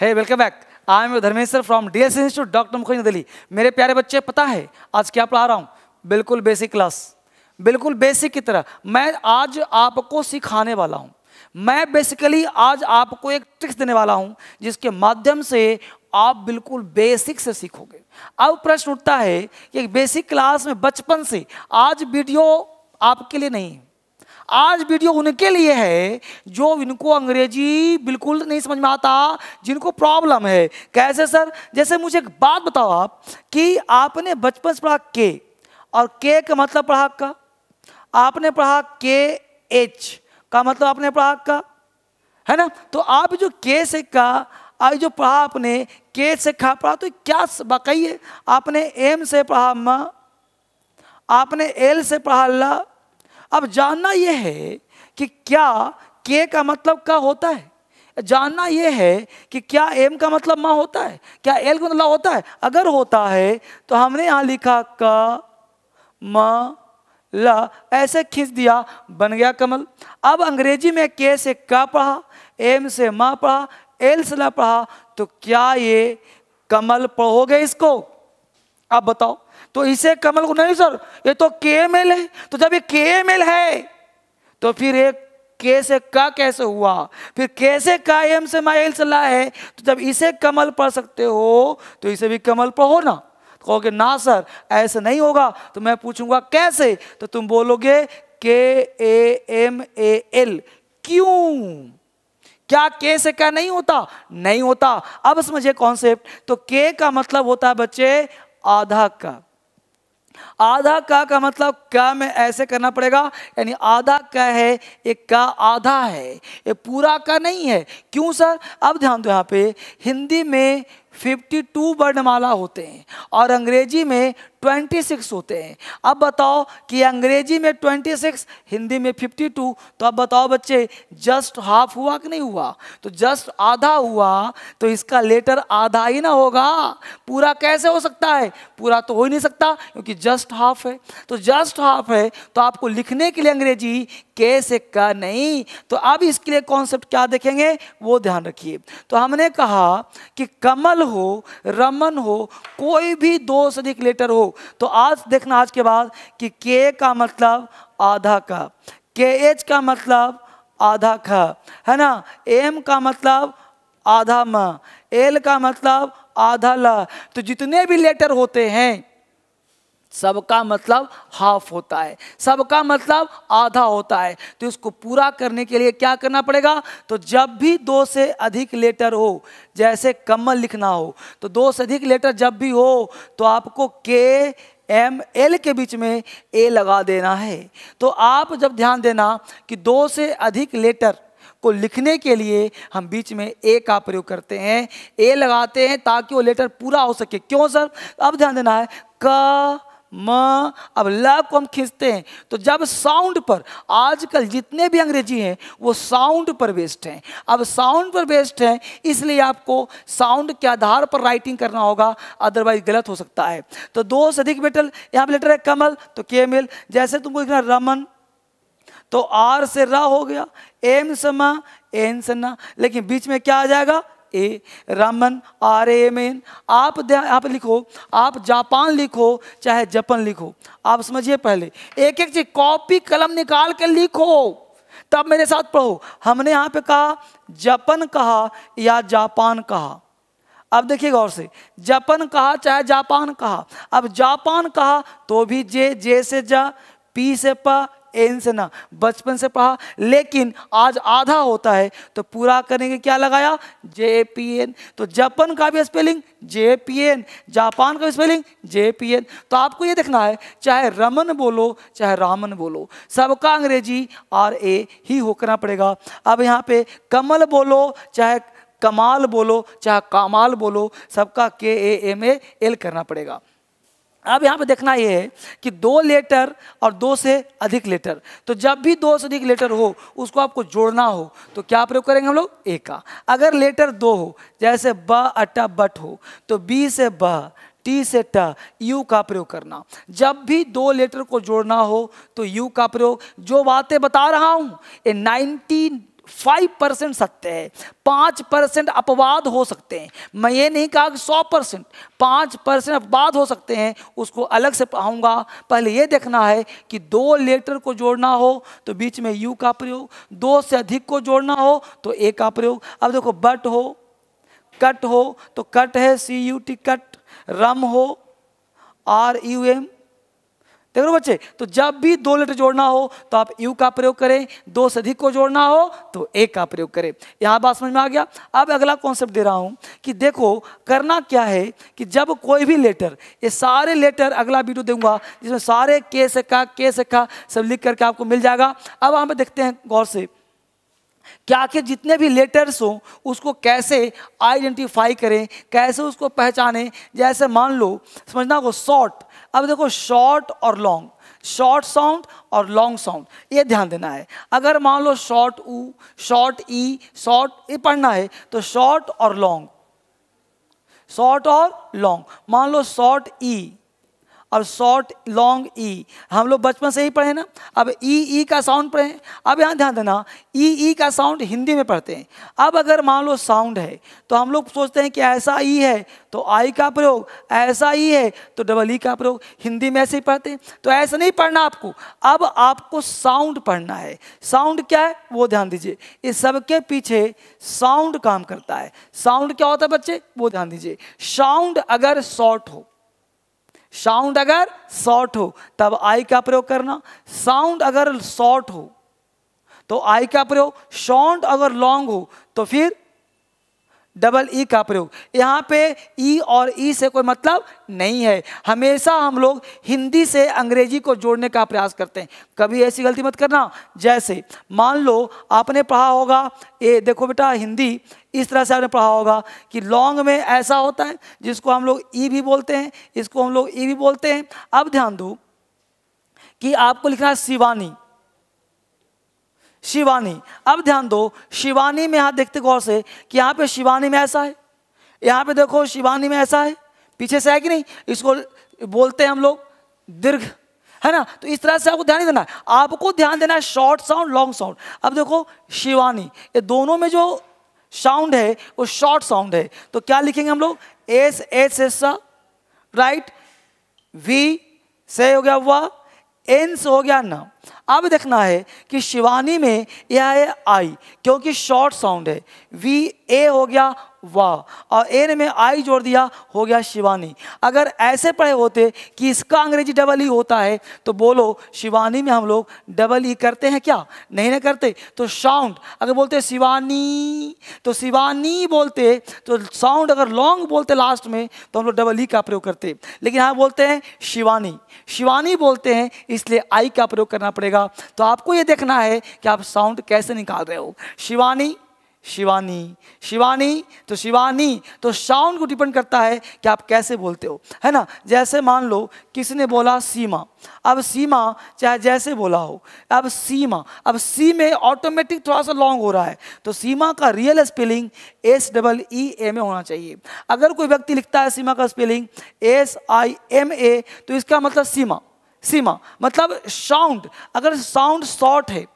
है welcome back I am Dharmeshwar from D S institute doctor Mukherjee Delhi मेरे प्यारे बच्चे पता है आज क्या पढ़ा रहा हूँ बिल्कुल बेसिक क्लास बिल्कुल बेसिक की तरह मैं आज आपको सिखाने वाला हूँ मैं बेसिकली आज आपको एक ट्रिक्स देने वाला हूँ जिसके माध्यम से आप बिल्कुल बेसिक से सीखोगे अब प्रश्न उठता है कि बेसिक क्लास में बचपन से आज वीडियो आपके लिए नहीं है आज वीडियो उनके लिए है जो इनको अंग्रेजी बिल्कुल नहीं समझ में आता जिनको प्रॉब्लम है कैसे सर जैसे मुझे एक बात बताओ आप कि आपने बचपन से पढ़ा के और के का मतलब पढ़ा का आपने पढ़ा के एच का मतलब आपने पढ़ा का है ना तो आप जो के से का आज जो पढ़ा आपने के से खा पढ़ा तो क्या बाकी है आपने एम से पढ़ा म आपने एल से पढ़ा ला अब जानना यह है कि क्या के का मतलब का होता है जानना यह है कि क्या एम का मतलब माँ होता है क्या एल का मतलब होता है अगर होता है तो हमने यहाँ लिखा का म ला ऐसे खींच दिया बन गया कमल अब अंग्रेजी में के से का पढ़ा एम से माँ पढ़ा एल से ला पढ़ा तो क्या ये कमल पढ़ोगे इसको आप बताओ तो इसे कमल को नहीं सर ये तो के एम एल है तो जब ये के एम एल है तो फिर एक के से का कैसे हुआ फिर कैसे का एम से माइल चला है तो जब इसे कमल पढ़ सकते हो तो इसे भी कमल पढ़ो ना तो कहोगे ना सर ऐसे नहीं होगा तो मैं पूछूंगा कैसे तो तुम बोलोगे के ए एम ए एल क्यों क्या के से क्या नहीं होता नहीं होता अब समझे कॉन्सेप्ट तो के का मतलब होता है बच्चे आधा का आधा का का मतलब का में ऐसे करना पड़ेगा यानी आधा का है एक का आधा है ये पूरा का नहीं है क्यों सर अब ध्यान दो यहाँ पे हिंदी में 52 वर्णमाला होते हैं और अंग्रेजी में 26 होते हैं अब बताओ कि अंग्रेजी में 26 हिंदी में 52 तो अब बताओ बच्चे जस्ट हाफ हुआ कि नहीं हुआ तो जस्ट आधा हुआ तो इसका लेटर आधा ही ना होगा पूरा कैसे हो सकता है पूरा तो हो ही नहीं सकता क्योंकि जस्ट हाफ है तो जस्ट हाफ है तो आपको लिखने के लिए अंग्रेजी के से का नहीं तो अब इसके लिए कॉन्सेप्ट क्या देखेंगे वो ध्यान रखिए तो हमने कहा कि कमल मंगल हो रमन हो कोई भी दो से अधिक लेटर हो तो आज देखना आज के बाद कि के का मतलब आधा का के एच का मतलब आधा खा है ना एम का मतलब आधा म एल का मतलब आधा ल तो जितने भी लेटर होते हैं सबका मतलब हाफ होता है सबका मतलब आधा होता है तो इसको पूरा करने के लिए क्या करना पड़ेगा तो जब भी दो से अधिक लेटर हो जैसे कमल लिखना हो तो दो से अधिक लेटर जब भी हो तो आपको के एम एल के बीच में ए लगा देना है तो आप जब ध्यान देना कि दो से अधिक लेटर को लिखने के लिए हम बीच में ए का प्रयोग करते हैं ए लगाते हैं ताकि वो लेटर पूरा हो सके क्यों सर अब ध्यान देना है क म अब ल को हम खींचते हैं तो जब साउंड पर आजकल जितने भी अंग्रेजी हैं वो साउंड पर बेस्ड हैं अब साउंड पर बेस्ड हैं इसलिए आपको साउंड के आधार पर राइटिंग करना होगा अदरवाइज गलत हो सकता है तो दो से अधिक बेटल यहाँ पर लेटर है कमल तो के मिल जैसे तुमको लिखना रमन तो आर से र हो गया एम से म एन से न लेकिन बीच में क्या आ जाएगा A Raman R M N आप आप लिखो आप जापान लिखो चाहे जापान लिखो आप समझिए पहले एक एक चीज कॉपी कलम निकाल के लिखो तब मेरे साथ पढ़ो हमने यहाँ पे कहा जापान कहा या जापान कहा अब देखिए गौर से जापान कहा चाहे जापान कहा अब जापान कहा तो भी जे जे से जा पी से पा एन से ना बचपन से पढ़ा लेकिन आज आधा होता है तो पूरा करने के क्या लगाया जे पी एन तो जापान का भी spelling J P N Japan का भी स्पेलिंग जे पी एन तो आपको ये देखना है चाहे रमन बोलो चाहे रामन बोलो सबका अंग्रेजी आर ए ही करना पड़ेगा अब यहाँ पे कमल बोलो चाहे कमाल बोलो चाहे कामाल बोलो सबका के ए एम ए एल करना पड़ेगा अब यहाँ पे देखना ये है कि दो लेटर और दो से अधिक लेटर तो जब भी दो से अधिक लेटर हो उसको आपको जोड़ना हो तो क्या प्रयोग करेंगे हम लोग ए का अगर लेटर दो हो जैसे ब अट बट हो तो बी से ब टी से ट यू का प्रयोग करना जब भी दो लेटर को जोड़ना हो तो यू का प्रयोग जो बातें बता रहा हूँ ये नाइन्टी फाइव परसेंट सत्य है पाँच परसेंट अपवाद हो सकते हैं मैं ये नहीं कहा कि सौ परसेंट पाँच परसेंट अपवाद हो सकते हैं उसको अलग से पाऊंगा पहले ये देखना है कि दो लेटर को जोड़ना हो तो बीच में यू का प्रयोग दो से अधिक को जोड़ना हो तो ए का प्रयोग अब देखो बट हो कट हो तो कट है C U T cut rum हो आर यू एम देख रहे बच्चे तो जब भी दो लेटर जोड़ना हो तो आप यू का प्रयोग करें दो से अधिक को जोड़ना हो तो ए का प्रयोग करें यहां बात समझ में आ गया अब अगला कॉन्सेप्ट दे रहा हूं कि देखो करना क्या है कि जब कोई भी लेटर ये सारे लेटर अगला वीडियो दूंगा जिसमें सारे के से का के से का सब लिख करके आपको मिल जाएगा अब हम देखते हैं गौर से क्या आखिर जितने भी लेटर्स हों उसको कैसे आइडेंटिफाई करें कैसे उसको पहचाने जैसे मान लो समझना को शॉर्ट अब देखो शॉर्ट और लॉन्ग शॉर्ट साउंड और लॉन्ग साउंड ये ध्यान देना है अगर मान लो शॉर्ट ऊ शॉर्ट ई शॉर्ट ये पढ़ना है तो शॉर्ट और लॉन्ग शॉर्ट और लॉन्ग मान लो शॉर्ट ई e, और शॉर्ट लॉन्ग ई हम लोग बचपन से ही पढ़े ना अब ई e, ई e का साउंड पढ़ें अब यहाँ ध्यान देना ई e, ई का साउंड हिंदी में पढ़ते हैं अब अगर मान लो साउंड है तो हम लोग सोचते हैं कि ऐसा ई है तो आई का प्रयोग ऐसा ई है तो डबल ई का प्रयोग हिंदी में ऐसे ही पढ़ते हैं तो ऐसा नहीं पढ़ना आपको अब आपको साउंड पढ़ना है साउंड क्या है वो ध्यान दीजिए इस सब के पीछे साउंड काम करता है साउंड क्या होता है बच्चे वो ध्यान दीजिए साउंड अगर शॉर्ट हो साउंड अगर शॉर्ट हो तब आई का प्रयोग करना साउंड अगर शॉर्ट हो तो आई का प्रयोग साउंड अगर लॉन्ग हो तो फिर डबल ई का प्रयोग यहाँ पे ई और ई से कोई मतलब नहीं है हमेशा हम लोग हिंदी से अंग्रेजी को जोड़ने का प्रयास करते हैं कभी ऐसी गलती मत करना जैसे मान लो आपने पढ़ा होगा ये देखो बेटा हिंदी इस तरह से आपने पढ़ा होगा कि लॉन्ग में ऐसा होता है जिसको हम लोग ई भी बोलते हैं इसको हम लोग ई भी बोलते हैं अब ध्यान दो कि आपको लिखना है शिवानी शिवानी अब ध्यान दो शिवानी में यहाँ देखते गौर से कि यहाँ पे शिवानी में ऐसा है यहाँ पे देखो शिवानी में ऐसा है पीछे से है कि नहीं इसको बोलते हैं हम लोग दीर्घ है ना तो इस तरह से आपको ध्यान देना है आपको ध्यान देना है शॉर्ट साउंड लॉन्ग साउंड अब देखो शिवानी ये दोनों में जो साउंड है वो शॉर्ट साउंड है तो क्या लिखेंगे हम लोग S S S right V से हो गया हुआ एन से हो गया ना अब देखना है कि शिवानी में ए आई आई क्योंकि शॉर्ट साउंड है वी ए हो गया वाह और एन में आई जोड़ दिया हो गया शिवानी अगर ऐसे पढ़े होते कि इसका अंग्रेजी डबल ई होता है तो बोलो शिवानी में हम लोग डबल ई करते हैं क्या नहीं ना करते तो साउंड अगर बोलते शिवानी तो शिवानी बोलते तो साउंड अगर लॉन्ग बोलते लास्ट में तो हम लोग डबल ई का प्रयोग करते लेकिन हाँ बोलते हैं शिवानी शिवानी बोलते हैं इसलिए आई का प्रयोग करना पड़ेगा तो आपको ये देखना है कि आप साउंड कैसे निकाल रहे हो शिवानी शिवानी शिवानी तो शिवानी तो साउंड को डिपेंड करता है कि आप कैसे बोलते हो है ना जैसे मान लो किसने बोला सीमा अब सीमा चाहे जैसे बोला हो अब सीमा अब सी में ऑटोमेटिक थोड़ा सा लॉन्ग हो रहा है तो सीमा का real spelling S double E A में होना चाहिए अगर कोई व्यक्ति लिखता है सीमा का spelling S I M A तो इसका मतलब सीमा सीमा मतलब साउंड अगर साउंड शॉर्ट है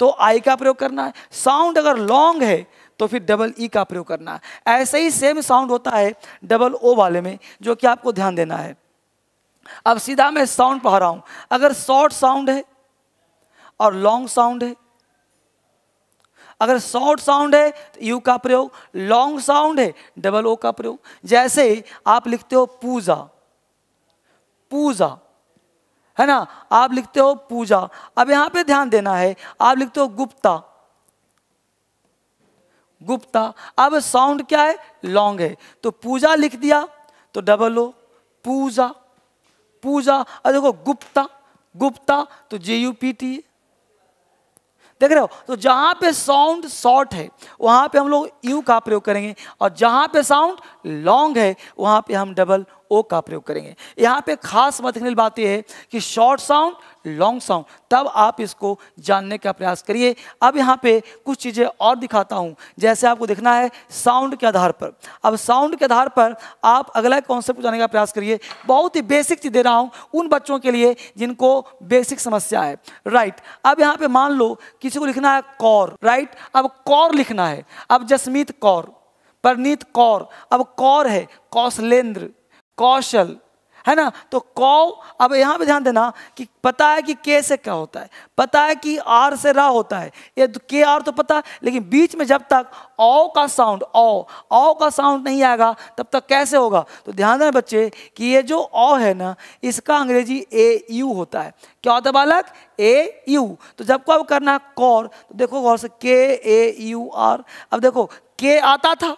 तो आई का प्रयोग करना है साउंड अगर लॉन्ग है तो फिर डबल ई e का प्रयोग करना है ऐसे ही सेम साउंड होता है डबल ओ वाले में जो कि आपको ध्यान देना है अब सीधा मैं साउंड पढ़ रहा हूं अगर शॉर्ट साउंड है और लॉन्ग साउंड है अगर शॉर्ट साउंड है तो यू का प्रयोग लॉन्ग साउंड है डबल ओ का प्रयोग जैसे आप लिखते हो पूजा पूजा है ना आप लिखते हो पूजा अब यहां पे ध्यान देना है आप लिखते हो गुप्ता गुप्ता अब साउंड क्या है लॉन्ग है तो पूजा लिख दिया तो डबल ओ पूजा पूजा अब देखो गुप्ता गुप्ता तो जे यू पी टी देख रहे हो तो जहां पे साउंड शॉर्ट है वहां पे हम लोग यू का प्रयोग करेंगे और जहां पे साउंड लॉन्ग है वहां पे हम डबल ओ का प्रयोग करेंगे यहाँ पे खास मतलब बात यह है कि शॉर्ट साउंड लॉन्ग साउंड तब आप इसको जानने का प्रयास करिए अब यहाँ पे कुछ चीज़ें और दिखाता हूँ जैसे आपको देखना है साउंड के आधार पर अब साउंड के आधार पर आप अगला कॉन्सेप्ट जानने का प्रयास करिए बहुत ही बेसिक चीज़ दे रहा हूँ उन बच्चों के लिए जिनको बेसिक समस्या है राइट अब यहाँ पर मान लो किसी को लिखना है कौर राइट अब कौर लिखना है अब जसमीत कौर परनीत कौर अब कौर है कौशलेंद्र कौशल है ना तो कौ अब यहाँ पे ध्यान देना कि पता है कि के से क्या होता है पता है कि आर से रा होता है ये तो के आर तो पता है लेकिन बीच में जब तक औ का साउंड औ औ का साउंड नहीं आएगा तब तक कैसे होगा तो ध्यान देना बच्चे कि ये जो औ है ना इसका अंग्रेजी ए यू होता है क्या होता है बालक ए यू तो जब को अब करना है कौर तो देखो गौर से के ए यू आर अब देखो के आता था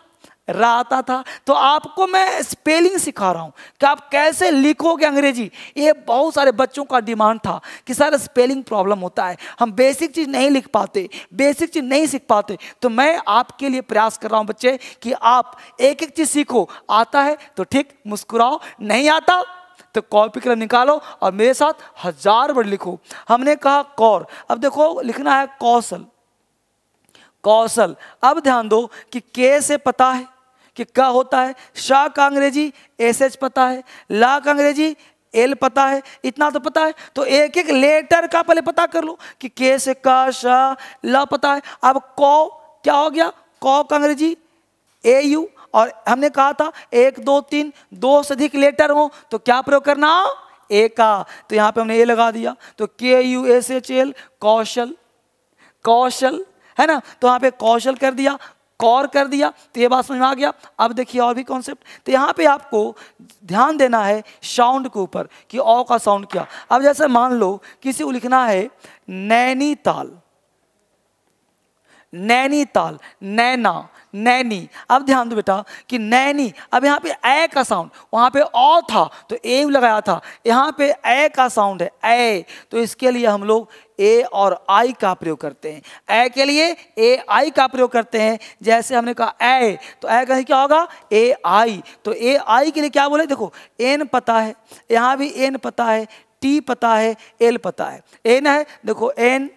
रहा आता था तो आपको मैं स्पेलिंग सिखा रहा हूँ कि आप कैसे लिखोगे अंग्रेजी ये बहुत सारे बच्चों का डिमांड था कि सर स्पेलिंग प्रॉब्लम होता है हम बेसिक चीज़ नहीं लिख पाते बेसिक चीज़ नहीं सीख पाते तो मैं आपके लिए प्रयास कर रहा हूँ बच्चे कि आप एक एक चीज़ सीखो आता है तो ठीक मुस्कुराओ नहीं आता तो कॉपी कलर निकालो और मेरे साथ हजार वर्ड लिखो हमने कहा कौर अब देखो लिखना है कौशल कौशल अब ध्यान दो कि के से पता है कि क होता है शाह का अंग्रेजी एस एच पता है ला का अंग्रेजी एल पता है इतना तो पता है तो एक एक लेटर का पहले पता कर लो कि के से का शाह ला पता है अब कौ क्या हो गया कौ का अंग्रेजी ए यू और हमने कहा था एक दो तीन दो से अधिक लेटर हो तो क्या प्रयोग करना ए का तो यहां पे हमने ए लगा दिया तो K U S H L Kaushal Kaushal है ना तो यहाँ पे कौशल कर दिया कौर कर दिया तो ये बात समझ में आ गया अब देखिए और भी कॉन्सेप्ट तो यहाँ पे आपको ध्यान देना है साउंड के ऊपर कि औ का साउंड क्या अब जैसे मान लो किसी को लिखना है नैनीताल नैनीताल नैना नैनी अब ध्यान दो बेटा कि नैनी अब यहाँ पे ए का साउंड वहाँ पे ओ था तो ए लगाया था यहाँ पे ए का साउंड है ए तो इसके लिए हम लोग ए और आई का प्रयोग करते हैं ए के लिए ए आई का प्रयोग करते हैं जैसे हमने कहा ए तो ए का क्या होगा ए आई तो ए आई के लिए क्या बोले देखो एन पता है यहाँ भी एन पता है टी पता है एल पता है एन है देखो एन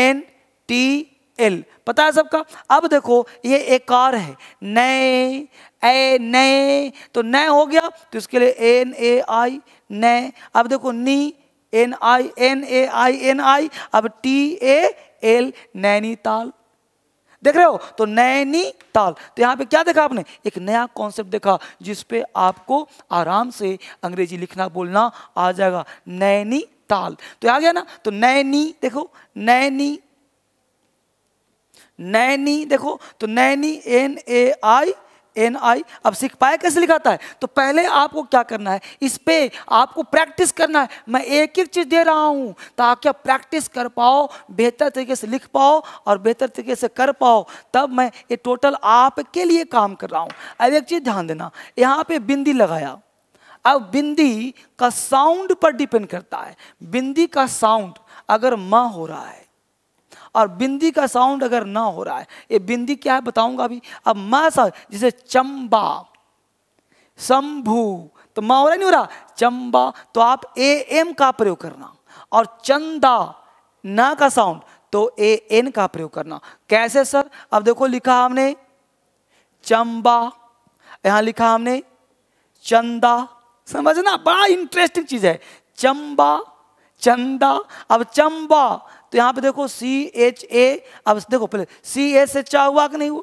एन टी एल पता है सबका अब देखो ये एक कार है नए ए नए तो नए हो गया तो इसके लिए एन ए आई नए अब देखो नी N I N A I N I अब टी ए एल नैनीताल देख रहे हो तो नैनीताल तो यहाँ पे क्या देखा आपने एक नया कॉन्सेप्ट देखा जिस पे आपको आराम से अंग्रेजी लिखना बोलना आ जाएगा नैनीताल तो आ गया ना तो नैनी देखो नैनी नैनी देखो तो Naini N A I N I अब सीख पाए कैसे लिखाता है तो पहले आपको क्या करना है इस पर आपको प्रैक्टिस करना है मैं एक एक चीज़ दे रहा हूँ ताकि आप प्रैक्टिस कर पाओ बेहतर तरीके से लिख पाओ और बेहतर तरीके से कर पाओ तब मैं ये टोटल आपके लिए काम कर रहा हूँ अब एक चीज़ ध्यान देना यहाँ पे बिंदी लगाया अब बिंदी का साउंड पर डिपेंड करता है बिंदी का साउंड अगर म हो रहा है और बिंदी का साउंड अगर ना हो रहा है ये बिंदी क्या है बताऊंगा अभी अब मां सा जिसे चंबा शंभू तो मां हो रहा नहीं हो रहा चंबा तो आप ए एम का प्रयोग करना और चंदा ना का साउंड तो ए एन का प्रयोग करना कैसे सर अब देखो लिखा हमने चंबा यहां लिखा हमने चंदा समझना बड़ा इंटरेस्टिंग चीज है चंबा चंदा अब चंबा तो यहाँ पे देखो सी एच ए अब देखो पहले सी एच एचा हुआ कि नहीं हुआ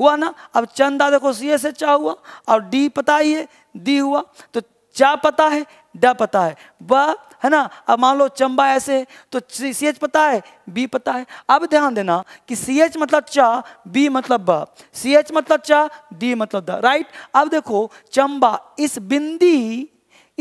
हुआ ना अब चंदा देखो सी एस एच आ हुआ और डी पता ही है डी हुआ तो चा पता है ड पता है ब है ना अब मान लो चंबा ऐसे है तो सी एच पता है बी पता है अब ध्यान देना कि सी एच मतलब चा बी मतलब ब सी एच मतलब चा डी मतलब द राइट अब देखो चंबा इस बिंदी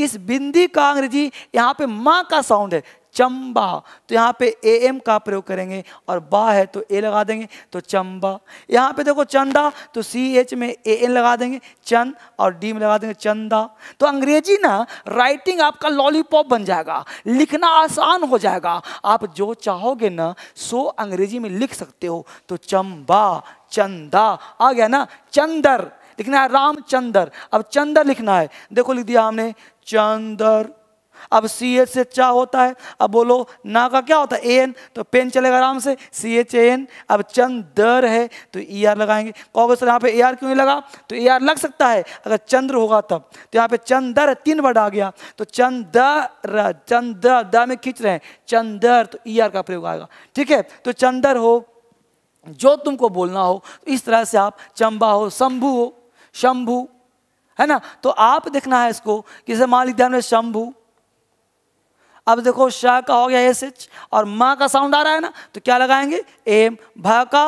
इस बिंदी का अंग्रेजी यहाँ पे माँ का साउंड है चंबा तो यहाँ पे ए एम का प्रयोग करेंगे और बा है तो ए लगा देंगे तो चंबा यहाँ पे देखो चंदा तो सी एच में ए एन लगा देंगे चंद और डी में लगा देंगे चंदा तो अंग्रेजी ना राइटिंग आपका लॉलीपॉप बन जाएगा लिखना आसान हो जाएगा आप जो चाहोगे ना सो अंग्रेजी में लिख सकते हो तो चंबा चंदा आ गया ना चंदर लिखना है रामचंदर अब चंदर लिखना है देखो लिख दिया हमने चंदर अब सी एच से चा होता है अब बोलो ना का क्या होता है ए एन तो पेन चलेगा आराम से सी एच एन अब चंदर है तो ई e आर लगाएंगे कहोगे सर यहाँ पे ए आर क्यों नहीं लगा तो ए आर लग सकता है अगर चंद्र होगा तब तो यहाँ पे चंदर तीन वर्ड आ गया तो चंदर चंदर द में खींच रहे हैं चंदर तो ई e आर का प्रयोग आएगा ठीक है तो चंदर हो जो तुमको बोलना हो तो इस तरह से आप चंबा हो शंभू हो शंभू है ना तो आप देखना है इसको जैसे मान लीजिए हमने शंभू अब देखो श का हो गया एस एच और माँ का साउंड आ रहा है ना तो क्या लगाएंगे एम भ का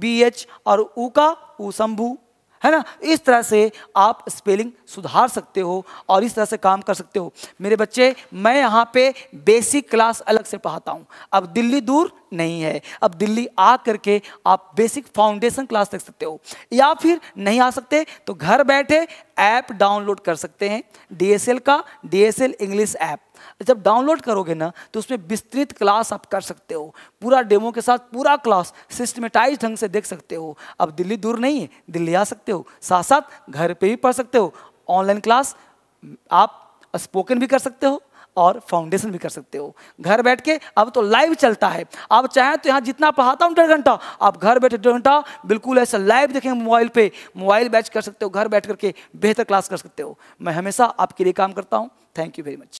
बी एच और ऊ का ऊ शंभू है ना इस तरह से आप स्पेलिंग सुधार सकते हो और इस तरह से काम कर सकते हो मेरे बच्चे मैं यहाँ पे बेसिक क्लास अलग से पढ़ाता हूँ अब दिल्ली दूर नहीं है अब दिल्ली आ करके आप बेसिक फाउंडेशन क्लास देख सकते हो या फिर नहीं आ सकते तो घर बैठे ऐप डाउनलोड कर सकते हैं डीएसएल का डीएसएल इंग्लिश ऐप जब डाउनलोड करोगे ना तो उसमें विस्तृत क्लास आप कर सकते हो पूरा डेमो के साथ पूरा क्लास सिस्टमेटाइज ढंग से देख सकते हो अब दिल्ली दूर नहीं है दिल्ली आ सकते हो साथ साथ घर पे भी पढ़ सकते हो ऑनलाइन क्लास आप स्पोकन भी कर सकते हो और फाउंडेशन भी कर सकते हो घर बैठ के अब तो लाइव चलता है आप चाहें तो यहाँ जितना पढ़ाता हूँ डेढ़ घंटा आप घर बैठे डेढ़ घंटा बिल्कुल ऐसा लाइव देखेंगे मोबाइल पे मोबाइल बैच कर सकते हो घर बैठ करके बेहतर क्लास कर सकते हो मैं हमेशा आपके लिए काम करता हूँ थैंक यू वेरी मच